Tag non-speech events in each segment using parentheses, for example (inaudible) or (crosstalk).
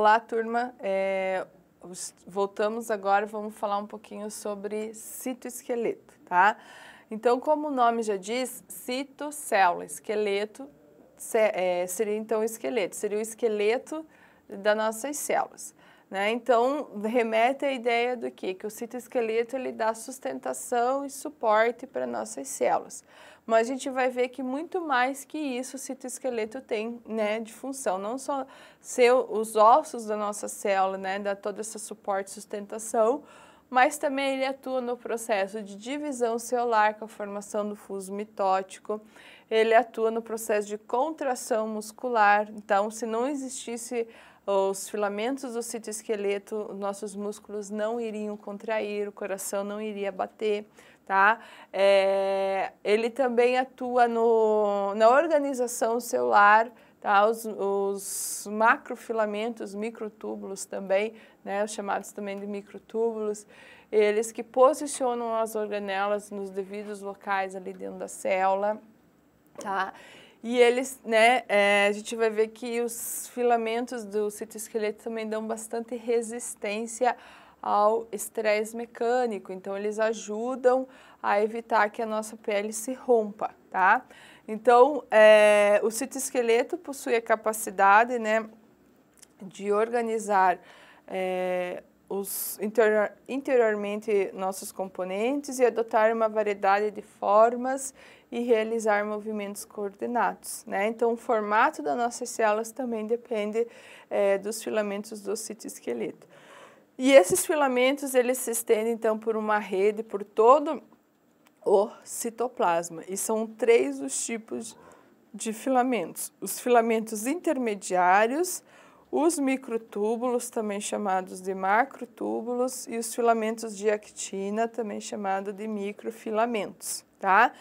Olá, turma. É, voltamos agora, vamos falar um pouquinho sobre citoesqueleto, tá? Então, como o nome já diz, citocélula, esqueleto, é, seria então o esqueleto, seria o esqueleto das nossas células. Né? Então, remete à ideia do quê? Que o citoesqueleto ele dá sustentação e suporte para nossas células mas a gente vai ver que muito mais que isso o citoesqueleto tem né, de função, não só ser os ossos da nossa célula, né, dar todo esse suporte e sustentação, mas também ele atua no processo de divisão celular com a formação do fuso mitótico, ele atua no processo de contração muscular, então se não existisse os filamentos do citoesqueleto, nossos músculos não iriam contrair, o coração não iria bater tá? É, ele também atua no, na organização celular, tá? Os, os macrofilamentos, microtúbulos também, né? Os chamados também de microtúbulos, eles que posicionam as organelas nos devidos locais ali dentro da célula, tá? E eles, né, é, a gente vai ver que os filamentos do citoesqueleto também dão bastante resistência ao estresse mecânico, então eles ajudam a evitar que a nossa pele se rompa, tá? Então, é, o citoesqueleto possui a capacidade, né, de organizar é, os interior, interiormente nossos componentes e adotar uma variedade de formas e realizar movimentos coordenados. Né? Então, o formato das nossas células também depende é, dos filamentos do citoesqueleto. E esses filamentos eles se estendem então por uma rede por todo o citoplasma. E são três os tipos de filamentos: os filamentos intermediários, os microtúbulos, também chamados de macrotúbulos, e os filamentos de actina, também chamado de microfilamentos, tá?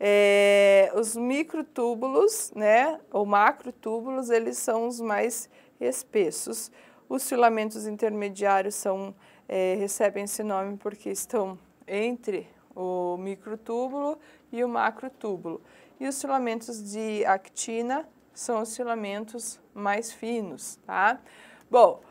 É, os microtúbulos, né, ou macrotúbulos, eles são os mais espessos os filamentos intermediários são, é, recebem esse nome porque estão entre o microtúbulo e o macrotúbulo. E os filamentos de actina são os filamentos mais finos, tá? Bom,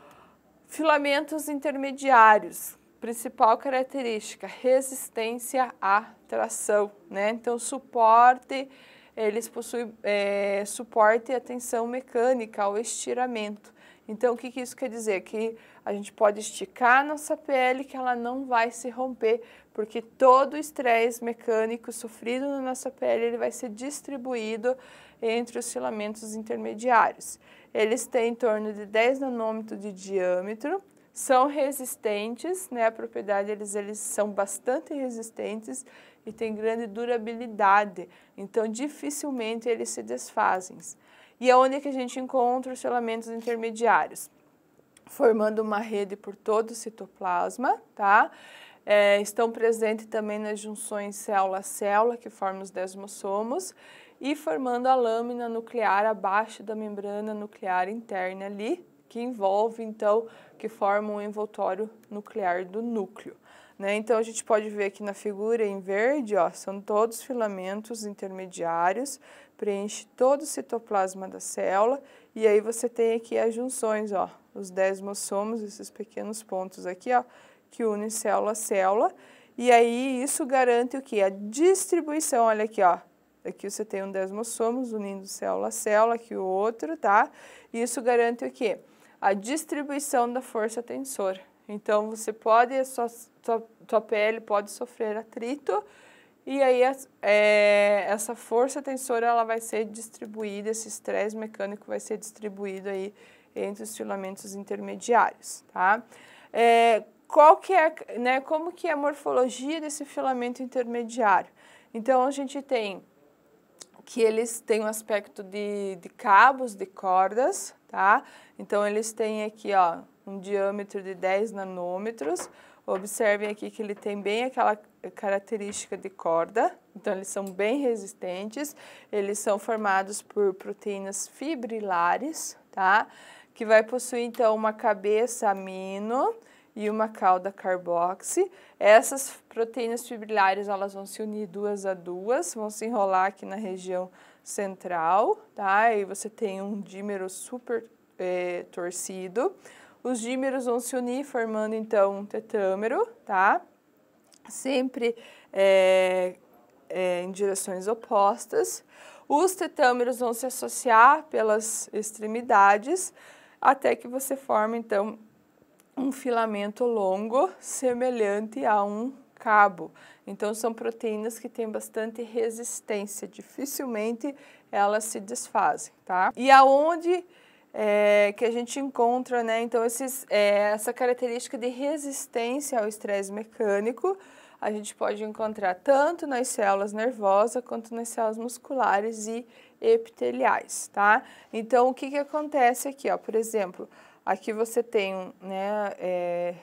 filamentos intermediários, principal característica, resistência à tração, né? Então, suporte, eles possuem é, suporte e atenção mecânica ao estiramento. Então, o que, que, isso quer dizer? Que a gente pode esticar a nossa pele, que ela não vai se romper, porque todo o estresse mecânico sofrido na nossa pele ele vai ser distribuído entre os filamentos intermediários. Eles têm em torno de 10 nanômetros de diâmetro, são resistentes, né? A propriedade eles eles são bastante resistentes e têm grande durabilidade. Então, dificilmente eles se desfazem e é onde é que a gente encontra os filamentos intermediários, formando uma rede por todo o citoplasma, tá? É, estão presentes também nas junções célula-célula, que formam os desmossomos, e formando a lâmina nuclear abaixo da membrana nuclear interna ali, que envolve, então, que forma um envoltório nuclear do núcleo. Né? Então, a gente pode ver aqui na figura em verde, ó, são todos filamentos intermediários, preenche todo o citoplasma da célula, e aí você tem aqui as junções, ó, os desmossomos, esses pequenos pontos aqui, ó, que unem célula a célula, e aí isso garante o que? A distribuição, olha aqui, ó, Aqui você tem um desmossomos unindo célula a célula, aqui o outro, tá? E isso garante o quê? A distribuição da força tensora. Então você pode, sua, sua, sua pele pode sofrer atrito e aí é, essa força tensora ela vai ser distribuída, esse estresse mecânico vai ser distribuído aí entre os filamentos intermediários, tá? É, qual que é, né, como que é a morfologia desse filamento intermediário? Então a gente tem que eles têm um aspecto de, de cabos, de cordas, tá? Então eles têm aqui, ó, um diâmetro de 10 nanômetros. Observem aqui que ele tem bem aquela característica de corda, então eles são bem resistentes. Eles são formados por proteínas fibrilares, tá? Que vai possuir então uma cabeça amino e uma cauda carboxi. Essas proteínas fibrilares, elas vão se unir duas a duas, vão se enrolar aqui na região central, tá? E você tem um dímero super é, torcido. Os dímeros vão se unir formando então um tetâmero, tá? Sempre é, é, em direções opostas. Os tetâmeros vão se associar pelas extremidades até que você forme então um filamento longo semelhante a um cabo. Então são proteínas que têm bastante resistência, dificilmente elas se desfazem, tá? E aonde é, que a gente encontra, né? Então, esses, é, essa característica de resistência ao estresse mecânico a gente pode encontrar tanto nas células nervosas quanto nas células musculares e epiteliais, tá? Então, o que, que acontece aqui, ó? Por exemplo, aqui você tem né, é,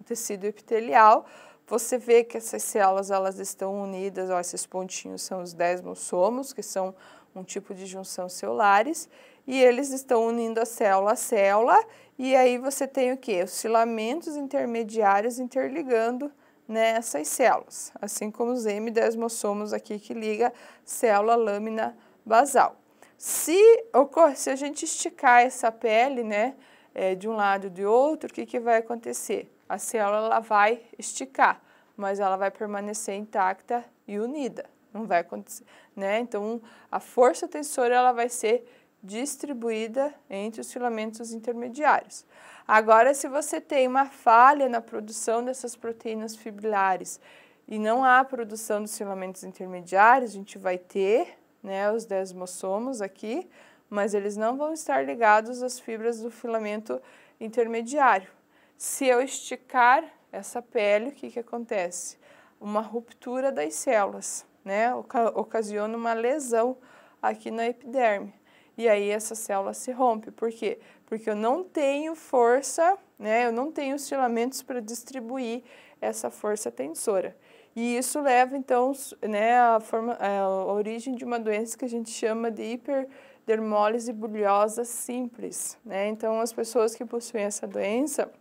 o tecido epitelial, você vê que essas células elas estão unidas, ó, esses pontinhos são os desmosomos, que são um tipo de junção celulares, e eles estão unindo a célula a célula, e aí você tem o que? Os filamentos intermediários interligando nessas né, células, assim como os M-desmossomos aqui que liga célula lâmina basal. Se, ocorre, se a gente esticar essa pele, né, é, de um lado ou de outro, o que, que vai acontecer? A célula ela vai esticar, mas ela vai permanecer intacta e unida. Não vai acontecer, né? Então, a força tensora ela vai ser distribuída entre os filamentos intermediários. Agora, se você tem uma falha na produção dessas proteínas fibrilares e não há produção dos filamentos intermediários, a gente vai ter né, os desmossomos aqui, mas eles não vão estar ligados às fibras do filamento intermediário. Se eu esticar essa pele, o que, que acontece? Uma ruptura das células, né? Oca ocasiona uma lesão aqui na epiderme. E aí essa célula se rompe. Por quê? Porque eu não tenho força, né? Eu não tenho os filamentos para distribuir essa força tensora. E isso leva, então, né, a, forma, a origem de uma doença que a gente chama de hiperdermólise bulhosa simples. Né? Então, as pessoas que possuem essa doença,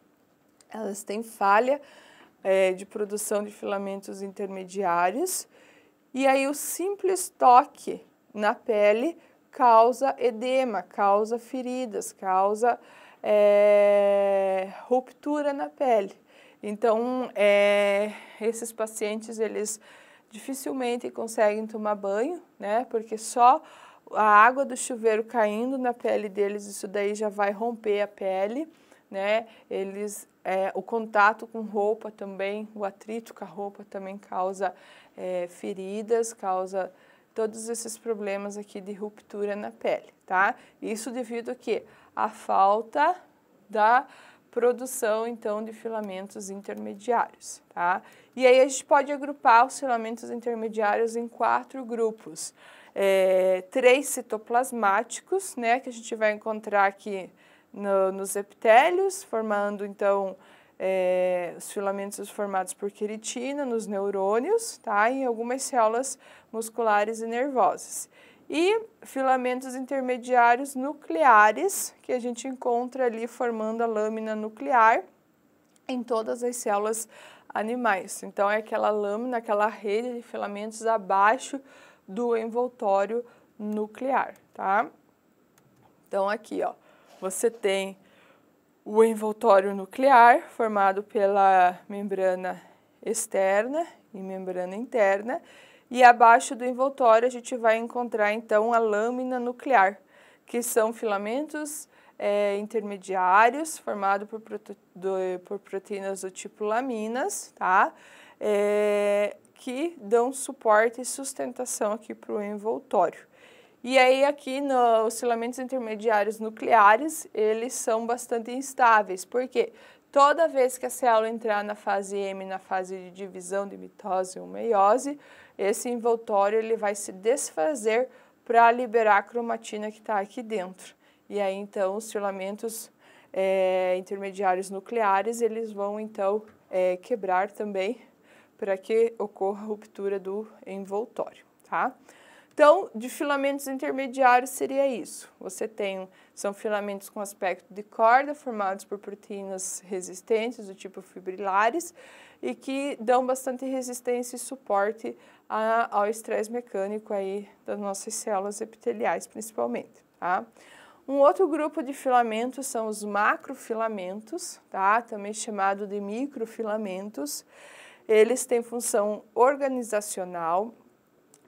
elas têm falha é, de produção de filamentos intermediários. E aí, o simples toque na pele causa edema, causa feridas, causa é, ruptura na pele. Então, é, esses pacientes, eles dificilmente conseguem tomar banho, né? Porque só a água do chuveiro caindo na pele deles, isso daí já vai romper a pele, né? Eles, é, o contato com roupa também, o atrito com a roupa também causa é, feridas, causa todos esses problemas aqui de ruptura na pele, tá? Isso devido a que a falta da produção então de filamentos intermediários, tá? E aí a gente pode agrupar os filamentos intermediários em quatro grupos, é, três citoplasmáticos, né, que a gente vai encontrar aqui no, nos epitélios, formando então é, os filamentos formados por queratina nos neurônios, tá? Em algumas células musculares e nervosas. E filamentos intermediários nucleares, que a gente encontra ali formando a lâmina nuclear em todas as células animais. Então, é aquela lâmina, aquela rede de filamentos abaixo do envoltório nuclear, tá? Então, aqui, ó, você tem o envoltório nuclear, formado pela membrana externa e membrana interna, e abaixo do envoltório a gente vai encontrar então a lâmina nuclear, que são filamentos é, intermediários formados por, por, proteínas do tipo laminas, tá? É, que dão suporte e sustentação aqui para o envoltório. E aí aqui no, os filamentos intermediários nucleares, eles são bastante instáveis, porque toda vez que a célula entrar na fase M, na fase de divisão de mitose ou meiose, esse envoltório ele vai se desfazer para liberar a cromatina que está aqui dentro. E aí então os filamentos é, intermediários nucleares, eles vão então é, quebrar também para que ocorra a ruptura do envoltório, tá? Então, de filamentos intermediários seria isso. Você tem, são filamentos com aspecto de corda, formados por proteínas resistentes do tipo fibrilares e que dão bastante resistência e suporte a, ao estresse mecânico aí das nossas células epiteliais, principalmente, tá? Um outro grupo de filamentos são os macrofilamentos, tá? Também chamado de microfilamentos. Eles têm função organizacional,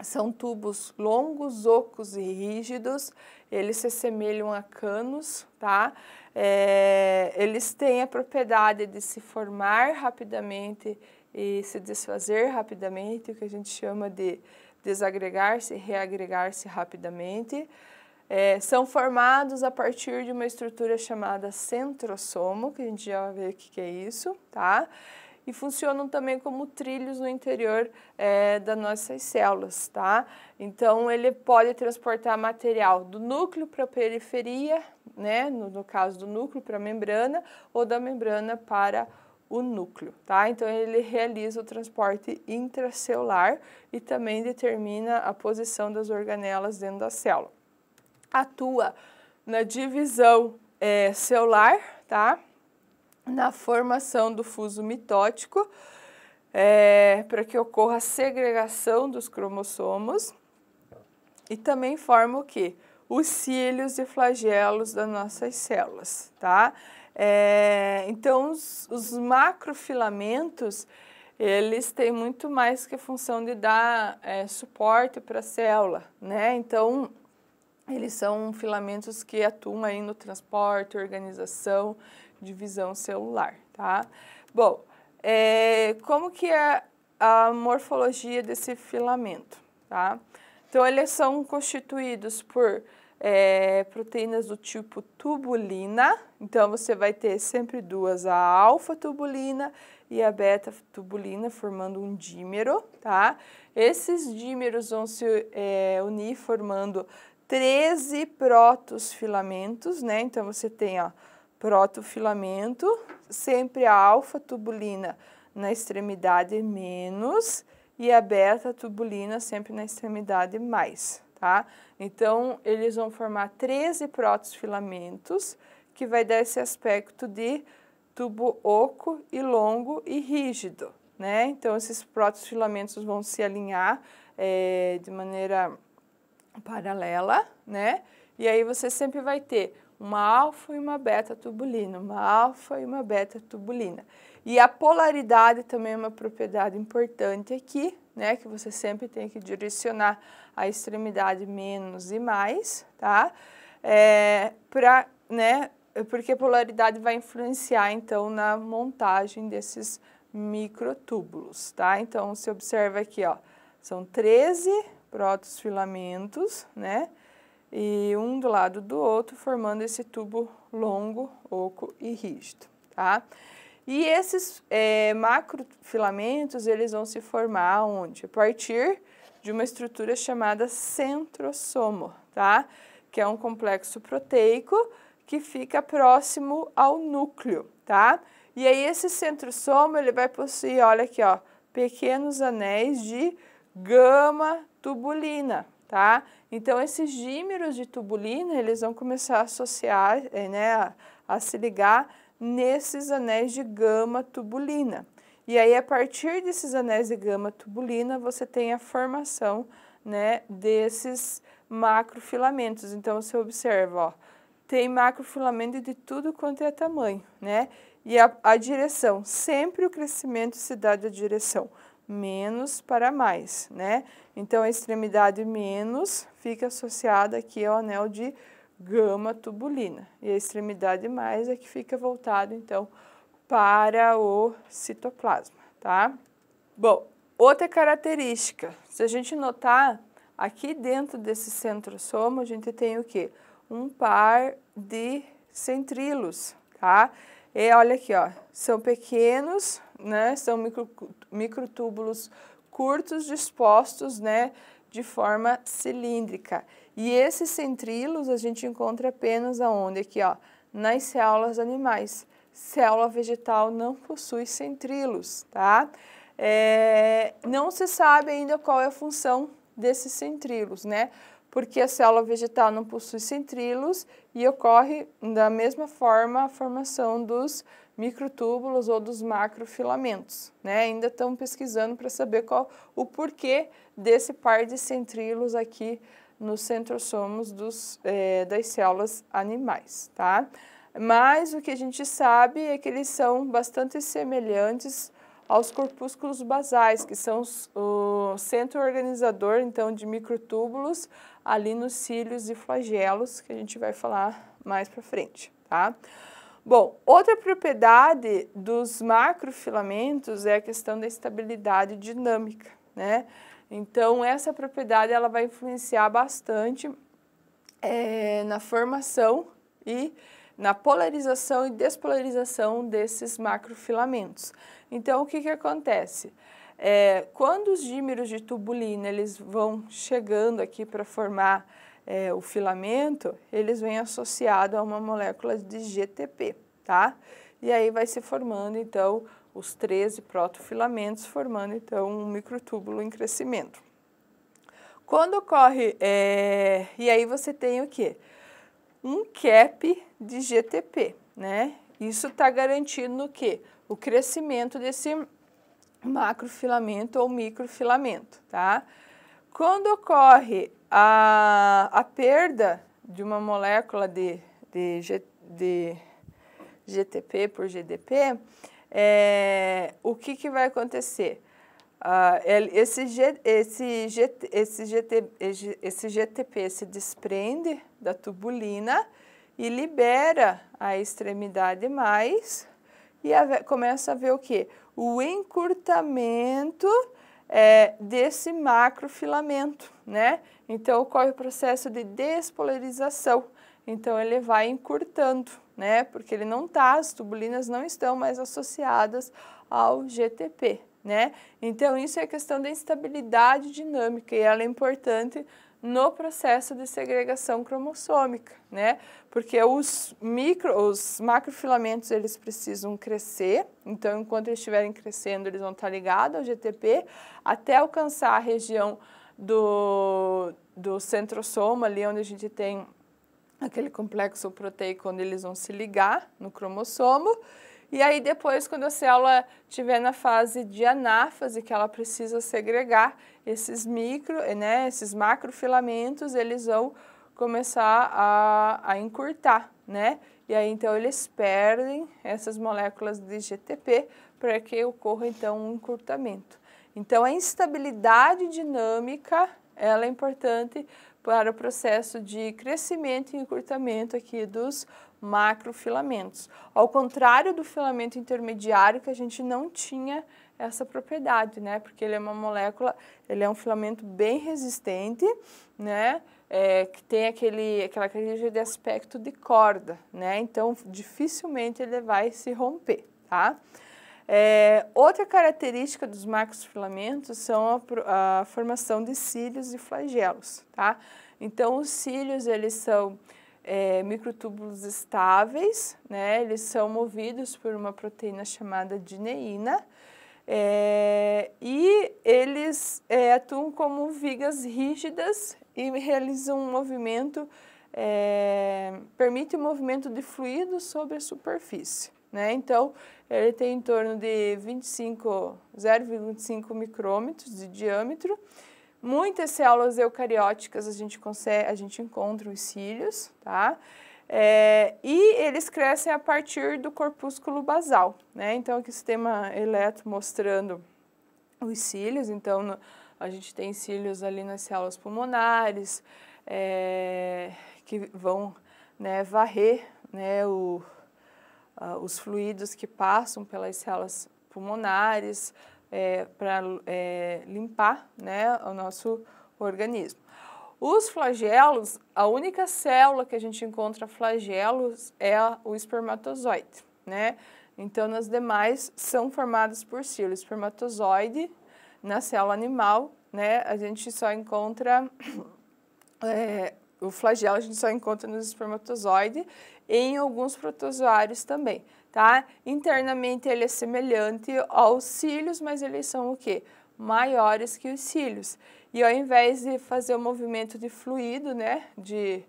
são tubos longos, ocos e rígidos, eles se assemelham a canos, tá? É, eles têm a propriedade de se formar rapidamente e se desfazer rapidamente, o que a gente chama de desagregar-se e reagregar-se rapidamente. É, são formados a partir de uma estrutura chamada centrosomo, que a gente já vai ver o que, que é isso, tá? e funcionam também como trilhos no interior é, das nossas células, tá? Então, ele pode transportar material do núcleo para a periferia, né? No, no caso do núcleo para a membrana, ou da membrana para o núcleo, tá? Então, ele realiza o transporte intracelular e também determina a posição das organelas dentro da célula. Atua na divisão é, celular, tá? na formação do fuso mitótico, é, para que ocorra a segregação dos cromossomos, e também forma o quê? Os cílios e flagelos das nossas células, tá? É, então, os, os macrofilamentos, eles têm muito mais que a função de dar é, suporte para a célula, né? Então, eles são filamentos que atuam aí no transporte, organização de visão celular, tá? Bom, é, como que é a morfologia desse filamento, tá? Então, eles são constituídos por é, proteínas do tipo tubulina, então você vai ter sempre duas, a alfa-tubulina e a beta-tubulina, formando um dímero, tá? Esses dímeros vão se é, unir formando 13 protosfilamentos, né? Então você tem, ó, protofilamento, sempre a alfa-tubulina na extremidade menos e a beta-tubulina sempre na extremidade mais, tá? Então, eles vão formar 13 protofilamentos, que vai dar esse aspecto de tubo oco e longo e rígido, né? Então, esses protofilamentos vão se alinhar é, de maneira paralela, né? E aí você sempre vai ter uma alfa e uma beta tubulina, uma alfa e uma beta tubulina. E a polaridade também é uma propriedade importante aqui, né, que você sempre tem que direcionar a extremidade menos e mais, tá? É, pra, né, porque a polaridade vai influenciar, então, na montagem desses microtúbulos, tá? Então, você observa aqui, ó, são 13 protosfilamentos, né? e um do lado do outro, formando esse tubo longo, oco e rígido, tá? E esses é, macrofilamentos, eles vão se formar onde? A partir de uma estrutura chamada centrosomo, tá? Que é um complexo proteico que fica próximo ao núcleo, tá? E aí esse centrosomo ele vai possuir, olha aqui, ó, pequenos anéis de gama tubulina, tá? Então, esses dímeros de tubulina, eles vão começar a associar, eh, né, a, a se ligar nesses anéis de gama tubulina. E aí, a partir desses anéis de gama tubulina, você tem a formação né, desses macrofilamentos. Então, você observa, ó, tem macrofilamento de tudo quanto é tamanho, né? E a, a direção, sempre o crescimento se dá da direção menos para mais, né? Então, a extremidade menos fica associada aqui ao anel de gama tubulina. E a extremidade mais é que fica voltado, então, para o citoplasma, tá? Bom, outra característica, se a gente notar, aqui dentro desse centrosomo, a gente tem o quê? Um par de centrilos, tá? E olha aqui, ó, são pequenos, né? São micro, microtúbulos curtos dispostos, né? de forma cilíndrica. E esses centrilos a gente encontra apenas aonde? Aqui, ó, nas células animais. Célula vegetal não possui centrilos, tá? É, não se sabe ainda qual é a função desses centrilos, né? Porque a célula vegetal não possui centrilos e ocorre da mesma forma a formação dos microtúbulos ou dos macrofilamentos, né? Ainda estão pesquisando para saber qual o porquê desse par de centríolos aqui nos centrosomos dos, eh, das células animais, tá? Mas o que a gente sabe é que eles são bastante semelhantes aos corpúsculos basais, que são o centro organizador, então, de microtúbulos ali nos cílios e flagelos, que a gente vai falar mais para frente, tá? Bom, outra propriedade dos macrofilamentos é a questão da estabilidade dinâmica né? Então essa propriedade ela vai influenciar bastante é, na formação e na polarização e despolarização desses macrofilamentos. Então o que, que acontece? É, quando os dímeros de tubulina eles vão chegando aqui para formar é, o filamento, eles vêm associados a uma molécula de GTP, tá? E aí vai se formando, então, os 13 protofilamentos, formando então um microtúbulo em crescimento. Quando ocorre, é, e aí você tem o quê? Um cap de GTP, né? Isso está garantindo o quê? O crescimento desse macrofilamento ou microfilamento, tá? Quando ocorre a, a perda de uma molécula de, de, de GTP por GDP, é, o que, que vai acontecer? Ah, esse, G, esse, G, esse, GT, esse GTP se desprende da tubulina e libera a extremidade mais e a, começa a ver o que? O encurtamento é, desse macrofilamento, né? Então ocorre o processo de despolarização. Então ele vai encurtando, né? Porque ele não tá, as tubulinas não estão mais associadas ao GTP, né? Então isso é questão da instabilidade dinâmica e ela é importante no processo de segregação cromossômica, né? Porque os micro, os macrofilamentos eles precisam crescer, então enquanto eles estiverem crescendo eles vão estar tá ligados ao GTP até alcançar a região do, do centrosoma ali onde a gente tem aquele complexo proteico onde eles vão se ligar no cromossomo. E aí depois, quando a célula estiver na fase de anáfase, que ela precisa segregar esses micro, né, esses macrofilamentos, eles vão começar a, a encurtar, né? E aí então eles perdem essas moléculas de GTP para que ocorra então um encurtamento. Então a instabilidade dinâmica, ela é importante para o processo de crescimento e encurtamento aqui dos macrofilamentos. Ao contrário do filamento intermediário, que a gente não tinha essa propriedade, né? Porque ele é uma molécula, ele é um filamento bem resistente, né? É, que tem aquele, aquela característica de aspecto de corda, né? Então, dificilmente ele vai se romper, tá? É, outra característica dos macrofilamentos são a, a, formação de cílios e flagelos, tá? Então, os cílios, eles são é, microtúbulos estáveis, né? Eles são movidos por uma proteína chamada dineína é, e eles é, atuam como vigas rígidas e realizam um movimento, é, permite o um movimento de fluido sobre a superfície. Né? Então, ele tem em torno de 25 0,25 micrômetros de diâmetro. Muitas células eucarióticas a gente, consegue, a gente encontra os cílios, tá? É, e eles crescem a partir do corpúsculo basal, né? Então, aqui o sistema eletro mostrando os cílios. Então, no, a gente tem cílios ali nas células pulmonares, é, que vão né, varrer né, o, uh, os fluidos que passam pelas células pulmonares é, para é, limpar né, o nosso organismo. Os flagelos, a única célula que a gente encontra flagelos é o espermatozoide, né? Então, nas demais são formadas por cílios. Espermatozoide, na célula animal, né? A gente só encontra (coughs) é, o flagelo, a gente só encontra nos espermatozoide em alguns protozoários também, tá? Internamente ele é semelhante aos cílios, mas eles são o quê? Maiores que os cílios. E ao invés de fazer o um movimento de fluido, né, de,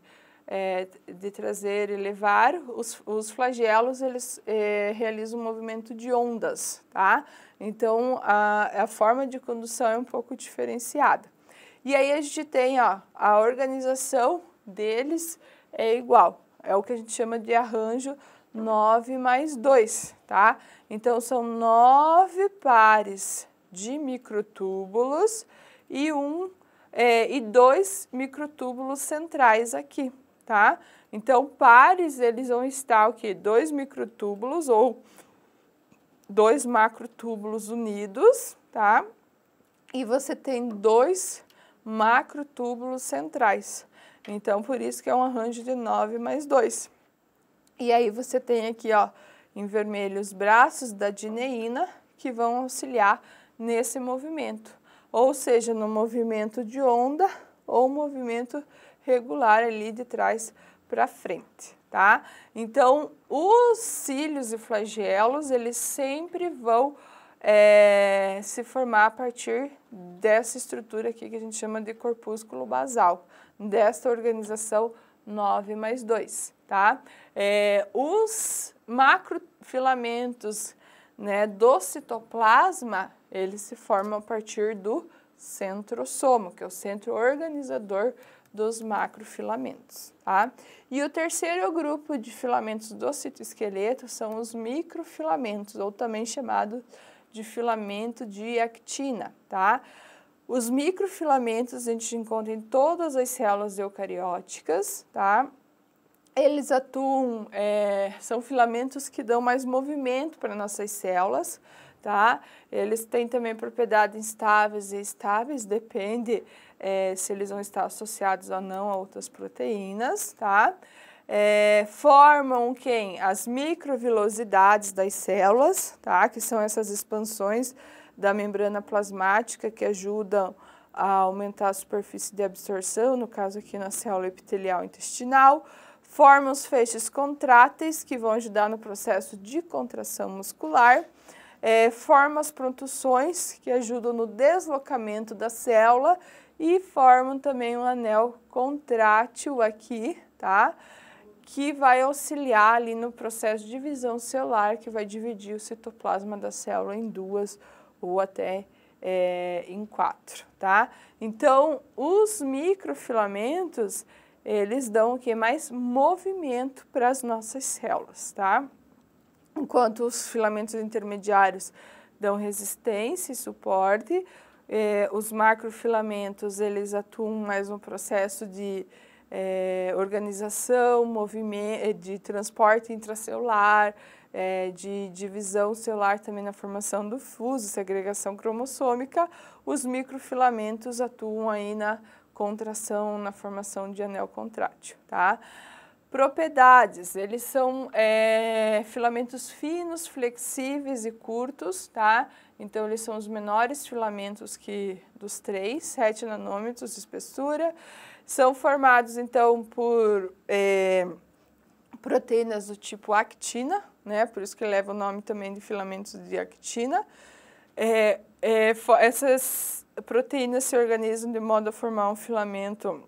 é, de trazer e levar, os, os flagelos eles é, realizam um movimento de ondas, tá? Então a, a forma de condução é um pouco diferenciada. E aí a gente tem ó, a organização deles é igual é o que a gente chama de arranjo 9 mais 2, tá? Então, são nove pares de microtúbulos e um é, e dois microtúbulos centrais aqui, tá? Então, pares, eles vão estar o quê? Dois microtúbulos ou dois macrotúbulos unidos, tá? E você tem dois macrotúbulos centrais. Então, por isso que é um arranjo de 9 mais 2. E aí você tem aqui, ó, em vermelho, os braços da dineína que vão auxiliar nesse movimento. Ou seja, no movimento de onda ou movimento regular ali de trás para frente, tá? Então, os cílios e flagelos, eles sempre vão é, se formar a partir dessa estrutura aqui que a gente chama de corpúsculo basal, desta organização 9 mais 2, tá? É, os macrofilamentos né, do citoplasma, eles se formam a partir do centrosomo, que é o centro organizador dos macrofilamentos, tá? E o terceiro grupo de filamentos do citoesqueleto são os microfilamentos, ou também chamado de filamento de actina, tá? Os microfilamentos a gente encontra em todas as células eucarióticas, tá? Eles atuam, é, são filamentos que dão mais movimento para nossas células, tá? Eles têm também propriedades instáveis e estáveis, depende é, se eles vão estar associados ou não a outras proteínas, tá? É, formam quem? As microvilosidades das células, tá? Que são essas expansões da membrana plasmática que ajudam a aumentar a superfície de absorção, no caso aqui na célula epitelial intestinal, forma os feixes contráteis que vão ajudar no processo de contração muscular, é, forma as protuções que ajudam no deslocamento da célula e formam também um anel contrátil aqui, tá? Que vai auxiliar ali no processo de divisão celular, que vai dividir o citoplasma da célula em duas ou até é, em quatro, tá? Então, os microfilamentos, eles dão o que? Mais movimento para as nossas células, tá? Enquanto os filamentos intermediários dão resistência e suporte, é, os macrofilamentos, eles atuam mais no processo de é, organização, movimento, de transporte intracelular, é, de divisão celular também na formação do fuso, segregação cromossômica, os microfilamentos atuam aí na contração, na formação de anel contrátil, tá? Propriedades, eles são é, filamentos finos, flexíveis e curtos, tá? Então, eles são os menores filamentos que dos três, 7 nanômetros de espessura. São formados, então, por é, proteínas do tipo actina, né? Por isso que leva o nome também de filamentos de actina. É, é, essas proteínas se organizam de modo a formar um filamento,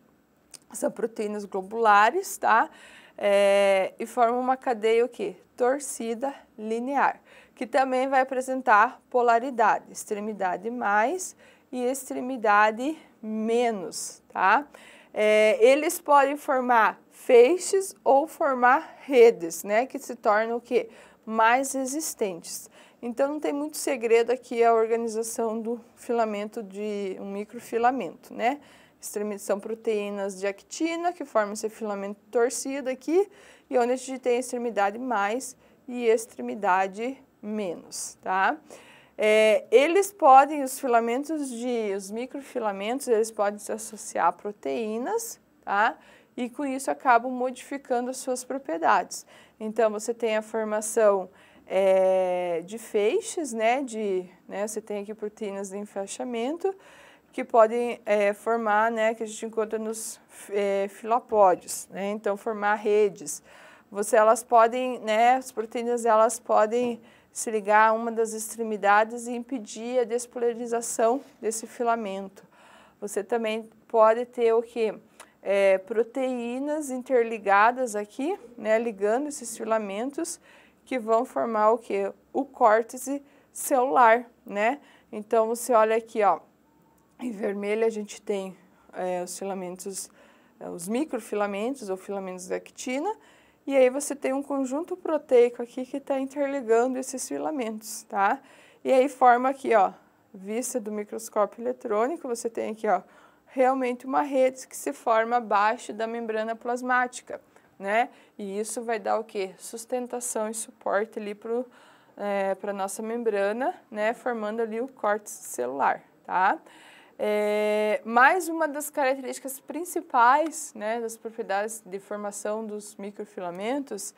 são proteínas globulares, tá? É, e formam uma cadeia o quê? Torcida linear, que também vai apresentar polaridade, extremidade mais e extremidade menos, tá? é, eles podem formar feixes ou formar redes, né, que se tornam o quê? Mais resistentes. Então não tem muito segredo aqui a organização do filamento de um microfilamento, né? São proteínas de actina que formam esse filamento torcido aqui e onde a gente tem extremidade mais e extremidade menos, tá? É, eles podem, os filamentos de, os microfilamentos, eles podem se associar a proteínas, tá? E com isso acabam modificando as suas propriedades. Então, você tem a formação é, de feixes, né? De, né? Você tem aqui proteínas de enfaixamento, que podem é, formar, né? Que a gente encontra nos é, filopódios, né? Então, formar redes. Você, elas podem, né? As proteínas, elas podem se ligar a uma das extremidades e impedir a despolarização desse filamento. Você também pode ter o que? É, proteínas interligadas aqui, né, ligando esses filamentos, que vão formar o que? O córtice celular, né? Então, você olha aqui, ó, em vermelho a gente tem é, os filamentos, é, os microfilamentos ou filamentos da actina, e aí você tem um conjunto proteico aqui que está interligando esses filamentos, tá? E aí forma aqui, ó, vista do microscópio eletrônico, você tem aqui, ó, realmente uma rede que se forma abaixo da membrana plasmática, né? E isso vai dar o quê? Sustentação e suporte ali para é, a nossa membrana, né? Formando ali o corte celular, Tá? É, mais uma das características principais né, das propriedades de formação dos microfilamentos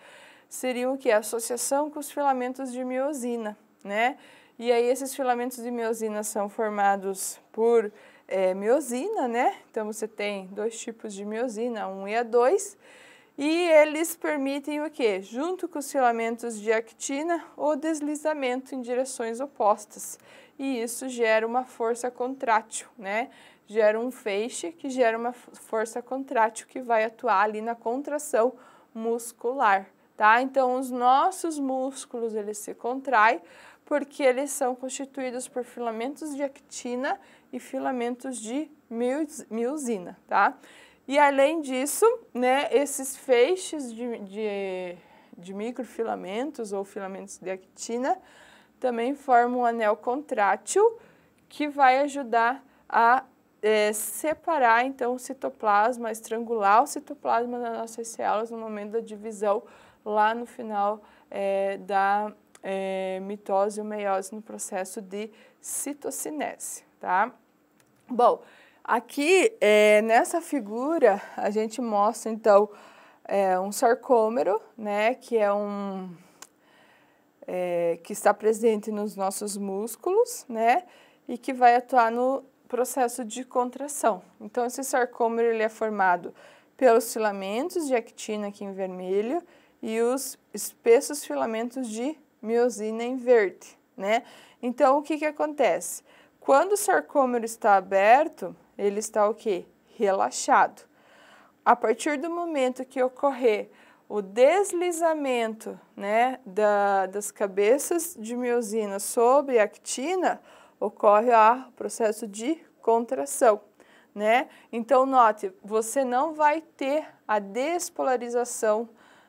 seria o que? A associação com os filamentos de miosina, né? E aí esses filamentos de miosina são formados por é, miosina, né? Então você tem dois tipos de miosina, um e a 2 e eles permitem o que? Junto com os filamentos de actina, o deslizamento em direções opostas e isso gera uma força contrátil, né? Gera um feixe que gera uma força contrátil que vai atuar ali na contração muscular, tá? Então os nossos músculos eles se contraem porque eles são constituídos por filamentos de actina e filamentos de miosina, tá? E além disso, né, esses feixes de, de, de microfilamentos ou filamentos de actina também forma um anel contrátil que vai ajudar a é, separar então o citoplasma, estrangular o citoplasma das nossas células no momento da divisão lá no final é, da é, mitose e meiose no processo de citocinese, tá? Bom, aqui é, nessa figura a gente mostra então é, um sarcômero, né, que é um é, que está presente nos nossos músculos, né? E que vai atuar no processo de contração. Então, esse sarcômero ele é formado pelos filamentos de actina aqui em vermelho e os espessos filamentos de miosina em verde, né? Então, o que, que acontece? Quando o sarcômero está aberto, ele está o quê? Relaxado. A partir do momento que ocorrer o deslizamento né, da, das cabeças de miosina sobre a actina ocorre o processo de contração. Né? Então, note, você não vai ter a despolarização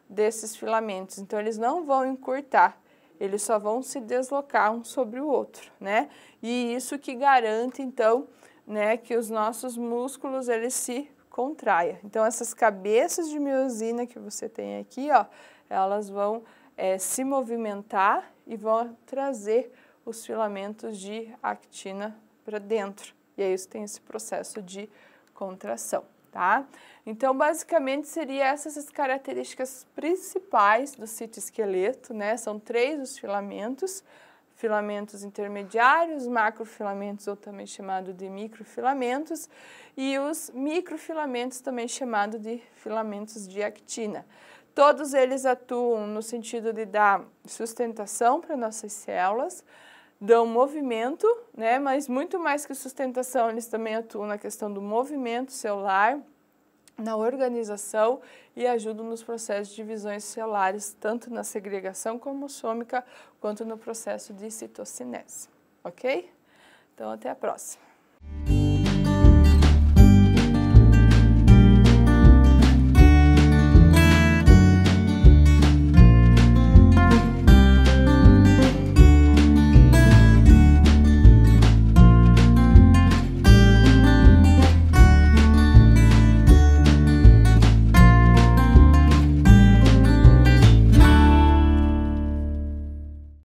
desses filamentos, então eles não vão encurtar, eles só vão se deslocar um sobre o outro, né? E isso que garante, então, né, que os nossos músculos eles se contraia. Então, essas cabeças de miosina que você tem aqui, ó, elas vão é, se movimentar e vão trazer os filamentos de actina para dentro. E aí você tem esse processo de contração, tá? Então, basicamente, seriam essas as características principais do citoesqueleto, né? São três os filamentos, filamentos intermediários, macrofilamentos ou também chamado de microfilamentos, e os microfilamentos também chamado de filamentos de actina. Todos eles atuam no sentido de dar sustentação para nossas células, dão movimento, né? mas muito mais que sustentação, eles também atuam na questão do movimento celular, na organização e ajuda nos processos de divisões celulares, tanto na segregação cromossômica quanto no processo de citocinese. Ok? Então, até a próxima!